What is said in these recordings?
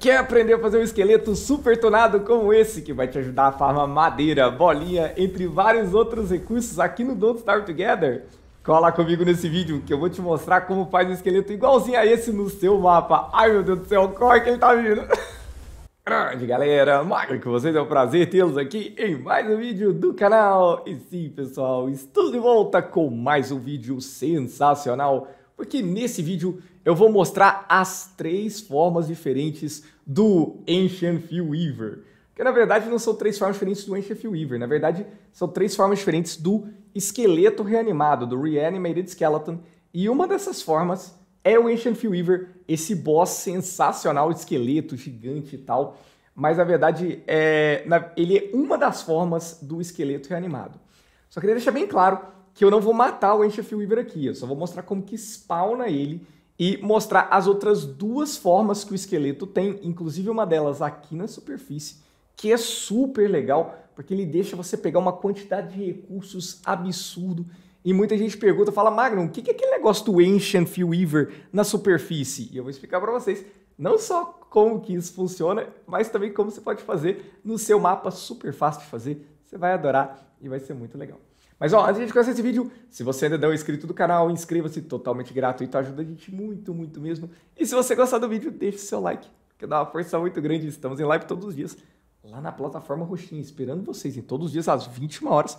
Quer aprender a fazer um esqueleto super tonado como esse, que vai te ajudar a farmar madeira, bolinha, entre vários outros recursos aqui no Don't Starve Together? Cola comigo nesse vídeo que eu vou te mostrar como faz um esqueleto igualzinho a esse no seu mapa. Ai meu Deus do céu, corre que ele tá vindo! Grande galera, Magro que vocês, é um prazer tê-los aqui em mais um vídeo do canal. E sim pessoal, estou de volta com mais um vídeo sensacional, porque nesse vídeo eu vou mostrar as três formas diferentes do Ancient Feel Weaver. Que na verdade não são três formas diferentes do Ancient Feel Weaver, na verdade são três formas diferentes do esqueleto reanimado, do Reanimated Skeleton, e uma dessas formas é o Ancient Feel Weaver, esse boss sensacional, esqueleto gigante e tal, mas na verdade é, na, ele é uma das formas do esqueleto reanimado. Só queria deixar bem claro que eu não vou matar o Ancient Feel Weaver aqui, eu só vou mostrar como que spawna ele e mostrar as outras duas formas que o esqueleto tem, inclusive uma delas aqui na superfície, que é super legal, porque ele deixa você pegar uma quantidade de recursos absurdo. E muita gente pergunta, fala, Magnum, o que é aquele negócio do Ancient Weaver na superfície? E eu vou explicar para vocês, não só como que isso funciona, mas também como você pode fazer no seu mapa, super fácil de fazer. Você vai adorar e vai ser muito legal. Mas ó, antes de começar esse vídeo, se você ainda não é inscrito do canal, inscreva-se, totalmente gratuito, ajuda a gente muito, muito mesmo. E se você gostar do vídeo, deixe seu like, que dá uma força muito grande. Estamos em live todos os dias, lá na plataforma Roxinha, esperando vocês em todos os dias às 21 horas,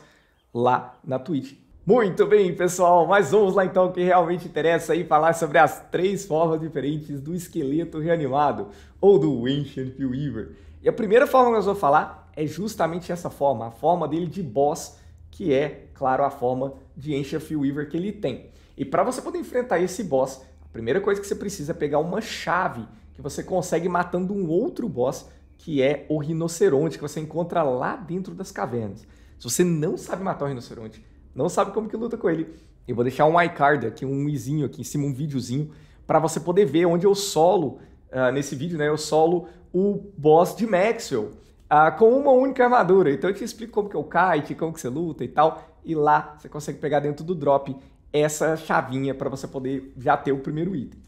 lá na Twitch. Muito bem, pessoal, mas vamos lá então que realmente interessa aí falar sobre as três formas diferentes do esqueleto reanimado ou do Ancient Weaver. E a primeira forma que nós vamos falar é justamente essa forma, a forma dele de boss, que é claro, a forma de Ancient Weaver que ele tem. E para você poder enfrentar esse boss, a primeira coisa que você precisa é pegar uma chave que você consegue matando um outro boss, que é o rinoceronte, que você encontra lá dentro das cavernas. Se você não sabe matar o rinoceronte, não sabe como que luta com ele, eu vou deixar um iCard aqui, um izinho aqui em cima, um videozinho, para você poder ver onde eu solo, uh, nesse vídeo, né, eu solo o boss de Maxwell. Uh, com uma única armadura. Então eu te explico como que é o kite, como que você luta e tal e lá você consegue pegar dentro do drop essa chavinha para você poder já ter o primeiro item.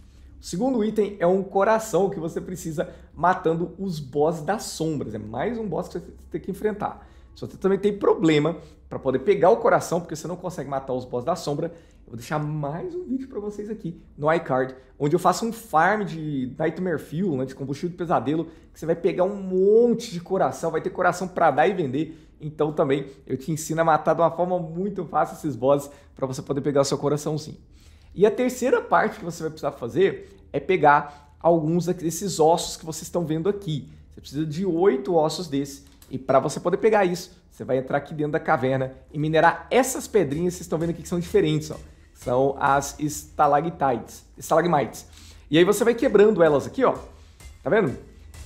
O segundo item é um coração que você precisa matando os boss das sombras. É mais um boss que você tem que enfrentar. Se você também tem problema para poder pegar o coração, porque você não consegue matar os boss da sombra, Vou deixar mais um vídeo para vocês aqui no iCard, onde eu faço um farm de Nightmare Fuel, né, de combustível do pesadelo, que você vai pegar um monte de coração, vai ter coração para dar e vender. Então também eu te ensino a matar de uma forma muito fácil esses bosses para você poder pegar o seu coraçãozinho. E a terceira parte que você vai precisar fazer é pegar alguns desses ossos que vocês estão vendo aqui. Você precisa de oito ossos desses. E para você poder pegar isso, você vai entrar aqui dentro da caverna e minerar essas pedrinhas que vocês estão vendo aqui que são diferentes. Ó. São as estalactites, estalagmites. E aí você vai quebrando elas aqui, ó. Tá vendo?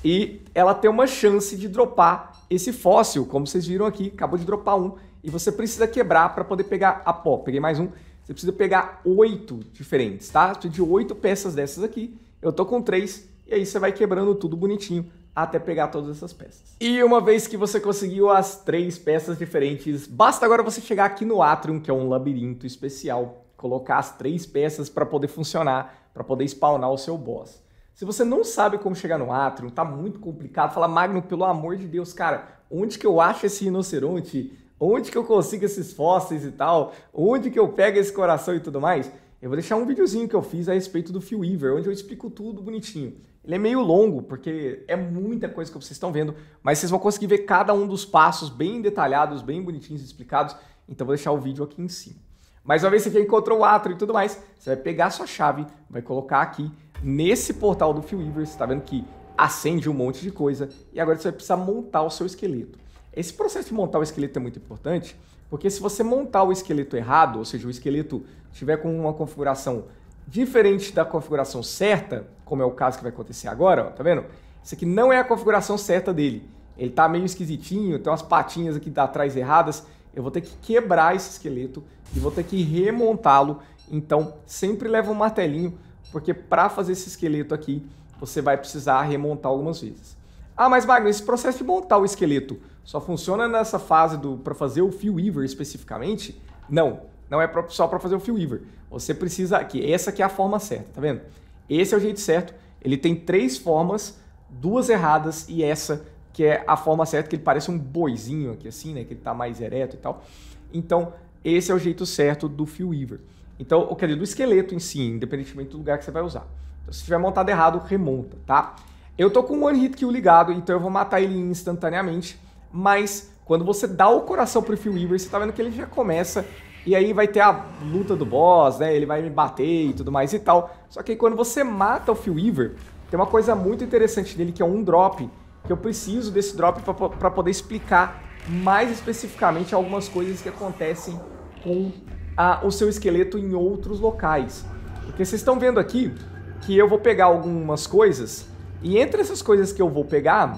E ela tem uma chance de dropar esse fóssil, como vocês viram aqui, acabou de dropar um. E você precisa quebrar para poder pegar a pó. Peguei mais um. Você precisa pegar oito diferentes, tá? de oito peças dessas aqui. Eu tô com três. E aí você vai quebrando tudo bonitinho até pegar todas essas peças. E uma vez que você conseguiu as três peças diferentes, basta agora você chegar aqui no Atrium, que é um labirinto especial colocar as três peças para poder funcionar, para poder spawnar o seu boss. Se você não sabe como chegar no Atrium, tá muito complicado, fala, Magno, pelo amor de Deus, cara, onde que eu acho esse rinoceronte? Onde que eu consigo esses fósseis e tal? Onde que eu pego esse coração e tudo mais? Eu vou deixar um videozinho que eu fiz a respeito do Phil Weaver, onde eu explico tudo bonitinho. Ele é meio longo, porque é muita coisa que vocês estão vendo, mas vocês vão conseguir ver cada um dos passos bem detalhados, bem bonitinhos explicados. Então vou deixar o vídeo aqui em cima. Mas uma vez que você encontrou o Atro e tudo mais, você vai pegar a sua chave, vai colocar aqui nesse portal do Weaver. você está vendo que acende um monte de coisa, e agora você vai precisar montar o seu esqueleto. Esse processo de montar o esqueleto é muito importante, porque se você montar o esqueleto errado, ou seja, o esqueleto tiver com uma configuração diferente da configuração certa, como é o caso que vai acontecer agora, ó, tá vendo? Isso aqui não é a configuração certa dele. Ele tá meio esquisitinho, tem umas patinhas aqui atrás erradas eu vou ter que quebrar esse esqueleto e vou ter que remontá-lo. Então, sempre leva um martelinho, porque para fazer esse esqueleto aqui, você vai precisar remontar algumas vezes. Ah, mas Magno, esse processo de montar o esqueleto só funciona nessa fase do para fazer o fio weaver especificamente? Não, não é só para fazer o fio weaver. Você precisa aqui, essa aqui é a forma certa, tá vendo? Esse é o jeito certo. Ele tem três formas, duas erradas e essa que é a forma certa, que ele parece um boizinho aqui assim, né? Que ele tá mais ereto e tal. Então, esse é o jeito certo do fio weaver. Então, o quer dizer, do esqueleto em si, independentemente do lugar que você vai usar. Então, se tiver montado errado, remonta, tá? Eu tô com o One Hit Kill ligado, então eu vou matar ele instantaneamente, mas quando você dá o coração pro Phil Weaver, você tá vendo que ele já começa, e aí vai ter a luta do boss, né, ele vai me bater e tudo mais e tal. Só que aí quando você mata o Phil Weaver, tem uma coisa muito interessante dele que é um drop, que eu preciso desse drop para poder explicar mais especificamente algumas coisas que acontecem com a, o seu esqueleto em outros locais. Porque vocês estão vendo aqui que eu vou pegar algumas coisas, e entre essas coisas que eu vou pegar,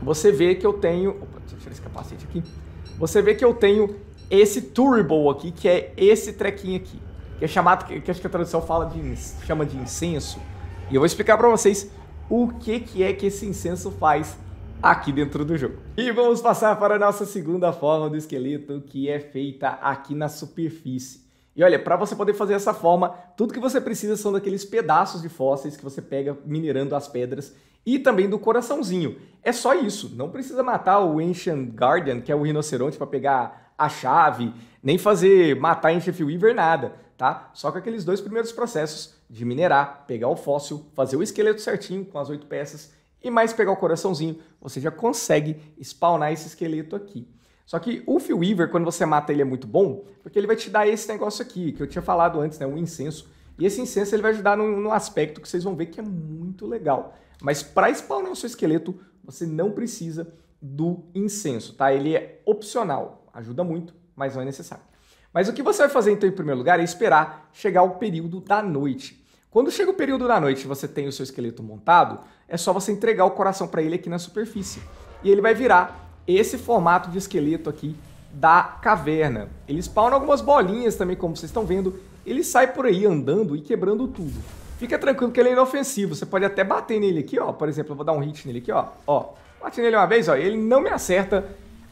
você vê que eu tenho... Opa, deixa eu tirar esse capacete aqui. Você vê que eu tenho esse Turbo aqui, que é esse trequinho aqui. Que é chamado, que acho que a tradução fala de, chama de incenso. E eu vou explicar para vocês o que, que é que esse incenso faz aqui dentro do jogo. E vamos passar para a nossa segunda forma do esqueleto, que é feita aqui na superfície. E olha, para você poder fazer essa forma, tudo que você precisa são daqueles pedaços de fósseis que você pega minerando as pedras e também do coraçãozinho. É só isso, não precisa matar o Ancient Guardian, que é o rinoceronte, para pegar a chave, nem fazer matar em Sheffield Weaver, nada, tá? Só com aqueles dois primeiros processos de minerar, pegar o fóssil, fazer o esqueleto certinho com as oito peças e mais pegar o coraçãozinho, você já consegue spawnar esse esqueleto aqui. Só que o Phil Weaver, quando você mata ele, é muito bom, porque ele vai te dar esse negócio aqui, que eu tinha falado antes, né? Um incenso. E esse incenso ele vai ajudar num, num aspecto que vocês vão ver que é muito legal. Mas para spawnar o seu esqueleto, você não precisa do incenso, tá? Ele é opcional ajuda muito, mas não é necessário. Mas o que você vai fazer então em primeiro lugar é esperar chegar o período da noite. Quando chega o período da noite e você tem o seu esqueleto montado, é só você entregar o coração para ele aqui na superfície. E ele vai virar esse formato de esqueleto aqui da caverna. Ele spawna algumas bolinhas também, como vocês estão vendo. Ele sai por aí andando e quebrando tudo. Fica tranquilo que ele é inofensivo. Você pode até bater nele aqui, ó. Por exemplo, eu vou dar um hit nele aqui, ó. Ó, bate nele uma vez, ó. Ele não me acerta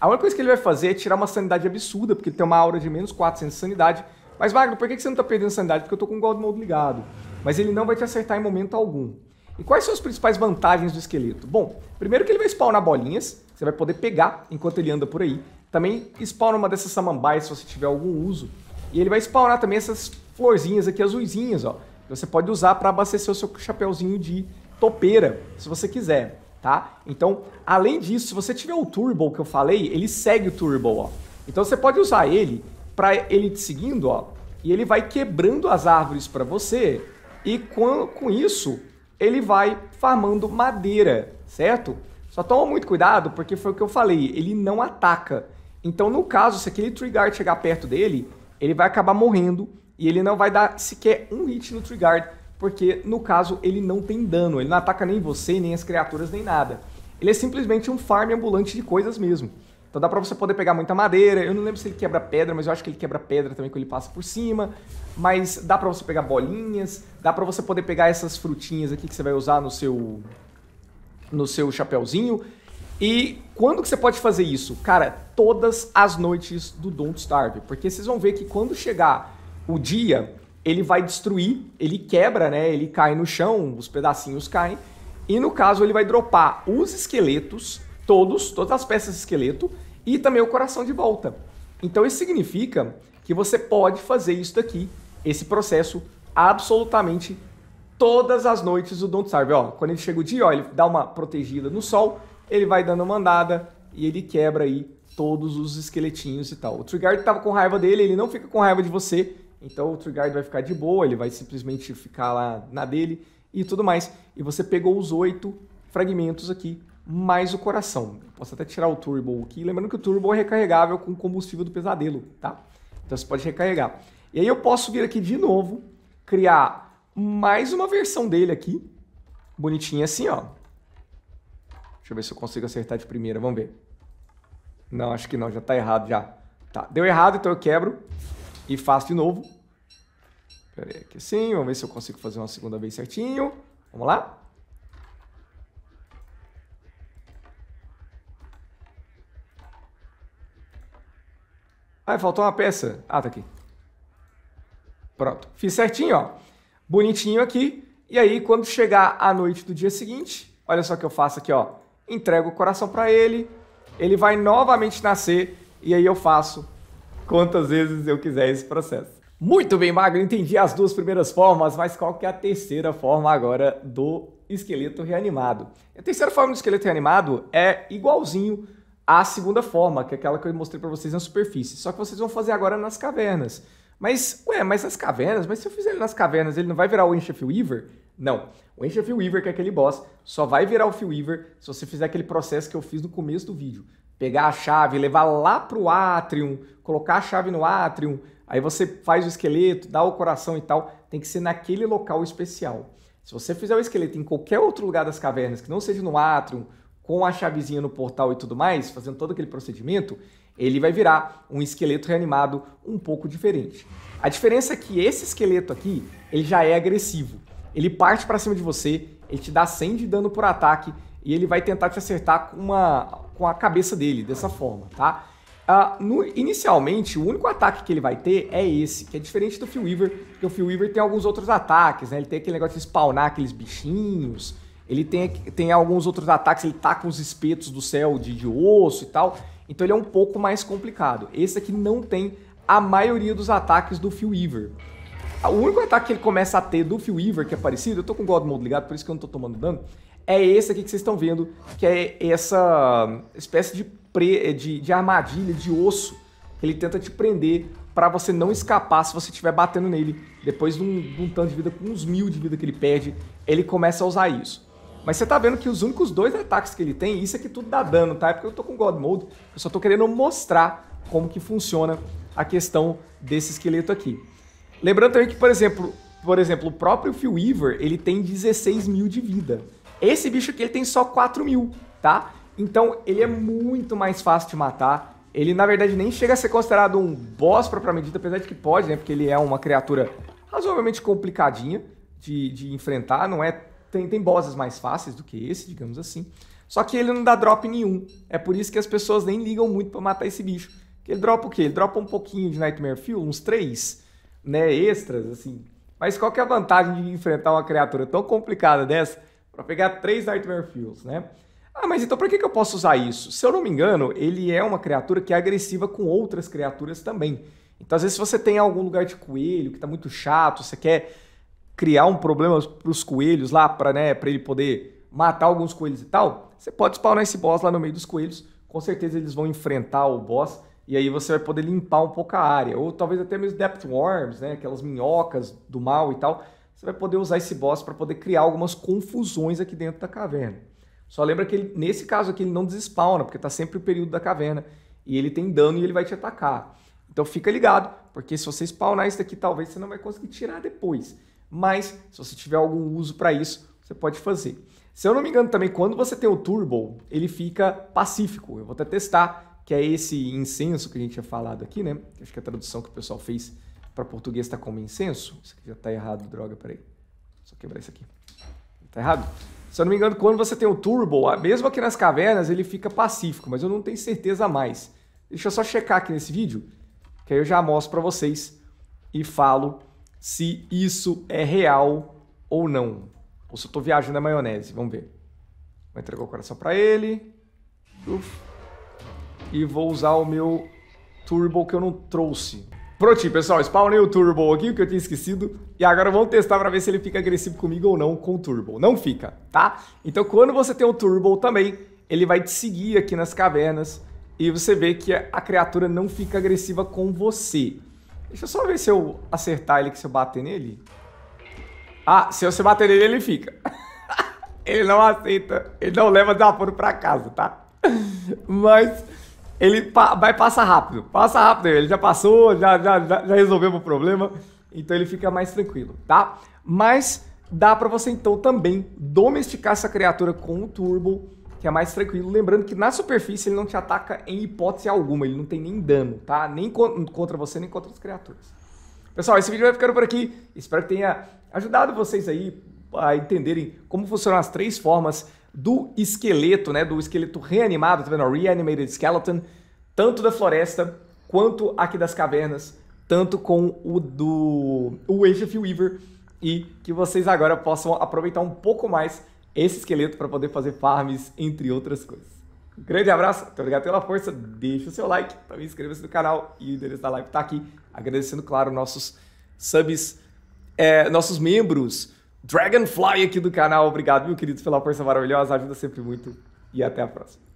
a única coisa que ele vai fazer é tirar uma sanidade absurda, porque ele tem uma aura de menos 400 de sanidade. Mas, Wagner, por que você não tá perdendo sanidade? Porque eu tô com o God Mode ligado. Mas ele não vai te acertar em momento algum. E quais são as principais vantagens do esqueleto? Bom, primeiro que ele vai spawnar bolinhas, você vai poder pegar enquanto ele anda por aí. Também spawna uma dessas samambaias se você tiver algum uso. E ele vai spawnar também essas florzinhas aqui, azulzinhas, ó. Que você pode usar para abastecer o seu chapéuzinho de topeira, se você quiser tá? Então, além disso, se você tiver o turbo que eu falei, ele segue o turbo, ó. Então você pode usar ele para ele te seguindo, ó, e ele vai quebrando as árvores para você e com, com isso ele vai farmando madeira, certo? Só toma muito cuidado porque foi o que eu falei, ele não ataca. Então, no caso, se aquele Tree Guard chegar perto dele, ele vai acabar morrendo e ele não vai dar sequer um hit no Tree Guard porque no caso ele não tem dano, ele não ataca nem você, nem as criaturas, nem nada. Ele é simplesmente um farm ambulante de coisas mesmo. Então dá pra você poder pegar muita madeira, eu não lembro se ele quebra pedra, mas eu acho que ele quebra pedra também quando ele passa por cima. Mas dá pra você pegar bolinhas, dá pra você poder pegar essas frutinhas aqui que você vai usar no seu, no seu chapéuzinho. E quando que você pode fazer isso? Cara, todas as noites do Don't Starve, porque vocês vão ver que quando chegar o dia, ele vai destruir, ele quebra, né? Ele cai no chão, os pedacinhos caem. E no caso, ele vai dropar os esqueletos, todos, todas as peças de esqueleto, e também o coração de volta. Então isso significa que você pode fazer isso daqui, esse processo, absolutamente todas as noites do Don't Starve. Ó, quando ele chega o dia, ó, ele dá uma protegida no sol, ele vai dando uma andada e ele quebra aí todos os esqueletinhos e tal. O Trigard tava com raiva dele, ele não fica com raiva de você, então o Trigger vai ficar de boa, ele vai simplesmente ficar lá na dele e tudo mais. E você pegou os oito fragmentos aqui, mais o coração. posso até tirar o Turbo aqui, lembrando que o Turbo é recarregável com combustível do pesadelo, tá? Então você pode recarregar. E aí eu posso vir aqui de novo, criar mais uma versão dele aqui, bonitinha assim, ó. Deixa eu ver se eu consigo acertar de primeira, vamos ver. Não, acho que não, já tá errado já. Tá, deu errado, então eu quebro. E faço de novo. Pera aí, aqui assim. Vamos ver se eu consigo fazer uma segunda vez certinho. Vamos lá. Ah, faltou uma peça. Ah, tá aqui. Pronto. Fiz certinho, ó. Bonitinho aqui. E aí, quando chegar a noite do dia seguinte, olha só o que eu faço aqui, ó. Entrego o coração para ele. Ele vai novamente nascer. E aí eu faço quantas vezes eu quiser esse processo. Muito bem, Magro, entendi as duas primeiras formas, mas qual que é a terceira forma agora do esqueleto reanimado? A terceira forma do esqueleto reanimado é igualzinho à segunda forma, que é aquela que eu mostrei para vocês na superfície, só que vocês vão fazer agora nas cavernas. Mas, ué, mas nas cavernas? Mas se eu fizer ele nas cavernas, ele não vai virar o Enchef Weaver? Não. O Enchef Weaver, que é aquele boss, só vai virar o Phil Weaver se você fizer aquele processo que eu fiz no começo do vídeo pegar a chave, levar lá para o átrium, colocar a chave no átrium, aí você faz o esqueleto, dá o coração e tal, tem que ser naquele local especial. Se você fizer o esqueleto em qualquer outro lugar das cavernas, que não seja no átrium, com a chavezinha no portal e tudo mais, fazendo todo aquele procedimento, ele vai virar um esqueleto reanimado um pouco diferente. A diferença é que esse esqueleto aqui, ele já é agressivo. Ele parte para cima de você, ele te dá 100 de dano por ataque e ele vai tentar te acertar com, uma, com a cabeça dele, dessa forma, tá? Uh, no, inicialmente, o único ataque que ele vai ter é esse, que é diferente do Phil Weaver, porque o Phil Weaver tem alguns outros ataques, né? Ele tem aquele negócio de spawnar aqueles bichinhos, ele tem, tem alguns outros ataques, ele taca tá com os espetos do céu de, de osso e tal, então ele é um pouco mais complicado. Esse aqui não tem a maioria dos ataques do Phil Weaver. O único ataque que ele começa a ter do Phil Weaver, que é parecido, eu tô com o God Mode ligado, por isso que eu não tô tomando dano, é esse aqui que vocês estão vendo, que é essa espécie de, pre, de, de armadilha, de osso. Ele tenta te prender para você não escapar se você estiver batendo nele. Depois de um, de um, tanto de vida, com uns mil de vida que ele perde, ele começa a usar isso. Mas você tá vendo que os únicos dois ataques que ele tem, isso aqui tudo dá dano, tá? É porque eu tô com God Mode, eu só tô querendo mostrar como que funciona a questão desse esqueleto aqui. Lembrando também que, por exemplo, por exemplo o próprio Phil Weaver, ele tem 16 mil de vida. Esse bicho aqui ele tem só 4 mil, tá? Então ele é muito mais fácil de matar. Ele, na verdade, nem chega a ser considerado um boss propriamente dito, apesar de que pode, né? Porque ele é uma criatura razoavelmente complicadinha de, de enfrentar. Não é tem, tem bosses mais fáceis do que esse, digamos assim. Só que ele não dá drop nenhum. É por isso que as pessoas nem ligam muito para matar esse bicho. Porque ele dropa o quê? Ele dropa um pouquinho de Nightmare Fuel, uns três, né, extras, assim. Mas qual que é a vantagem de enfrentar uma criatura tão complicada dessa para pegar três Nightmare Fuels, né? Ah, mas então para que, que eu posso usar isso? Se eu não me engano, ele é uma criatura que é agressiva com outras criaturas também. Então, às vezes, se você tem algum lugar de coelho que está muito chato, você quer criar um problema para os coelhos lá, para né, pra ele poder matar alguns coelhos e tal, você pode spawnar esse boss lá no meio dos coelhos. Com certeza eles vão enfrentar o boss e aí você vai poder limpar um pouco a área. Ou talvez até mesmo Depth Worms, né, aquelas minhocas do mal e tal você vai poder usar esse boss para poder criar algumas confusões aqui dentro da caverna. Só lembra que ele, nesse caso aqui ele não desespawna, porque está sempre o período da caverna. E ele tem dano e ele vai te atacar. Então fica ligado, porque se você spawnar isso daqui, talvez você não vai conseguir tirar depois. Mas, se você tiver algum uso para isso, você pode fazer. Se eu não me engano também, quando você tem o Turbo, ele fica pacífico. Eu vou até testar, que é esse incenso que a gente tinha falado aqui, né? Acho que é a tradução que o pessoal fez para português está como incenso. Isso aqui já está errado, droga, peraí. Só quebrar isso aqui. Está errado. Se eu não me engano, quando você tem o turbo, mesmo aqui nas cavernas, ele fica pacífico, mas eu não tenho certeza mais. Deixa eu só checar aqui nesse vídeo, que aí eu já mostro para vocês e falo se isso é real ou não. Ou se eu estou viajando na maionese, vamos ver. Vou entregar o coração para ele. Uf. E vou usar o meu turbo que eu não trouxe. Prontinho, pessoal, spawnei o Turbo aqui, o que eu tinha esquecido. E agora vamos testar para ver se ele fica agressivo comigo ou não com o Turbo. Não fica, tá? Então quando você tem o Turbo também, ele vai te seguir aqui nas cavernas. E você vê que a criatura não fica agressiva com você. Deixa eu só ver se eu acertar ele, que se eu bater nele... Ah, se você bater nele, ele fica. ele não aceita, ele não leva desaforo para casa, tá? Mas ele pa vai passar rápido, passa rápido, ele já passou, já, já, já resolveu o problema, então ele fica mais tranquilo, tá? Mas dá para você então também domesticar essa criatura com o turbo, que é mais tranquilo. Lembrando que na superfície ele não te ataca em hipótese alguma, ele não tem nem dano, tá? Nem contra você, nem contra as criaturas. Pessoal, esse vídeo vai ficando por aqui. Espero que tenha ajudado vocês aí a entenderem como funcionam as três formas do esqueleto, né? Do esqueleto reanimado, tá vendo? Reanimated Skeleton, tanto da floresta quanto aqui das cavernas, tanto com o do o Age of Weaver, e que vocês agora possam aproveitar um pouco mais esse esqueleto para poder fazer farms, entre outras coisas. Um grande abraço, muito obrigado pela força, deixa o seu like, também inscreva-se no canal e o endereço da live está aqui. Agradecendo, claro, nossos subs, é, nossos membros, Dragonfly aqui do canal. Obrigado, meu querido, pela força maravilhosa. Ajuda sempre muito. E até a próxima.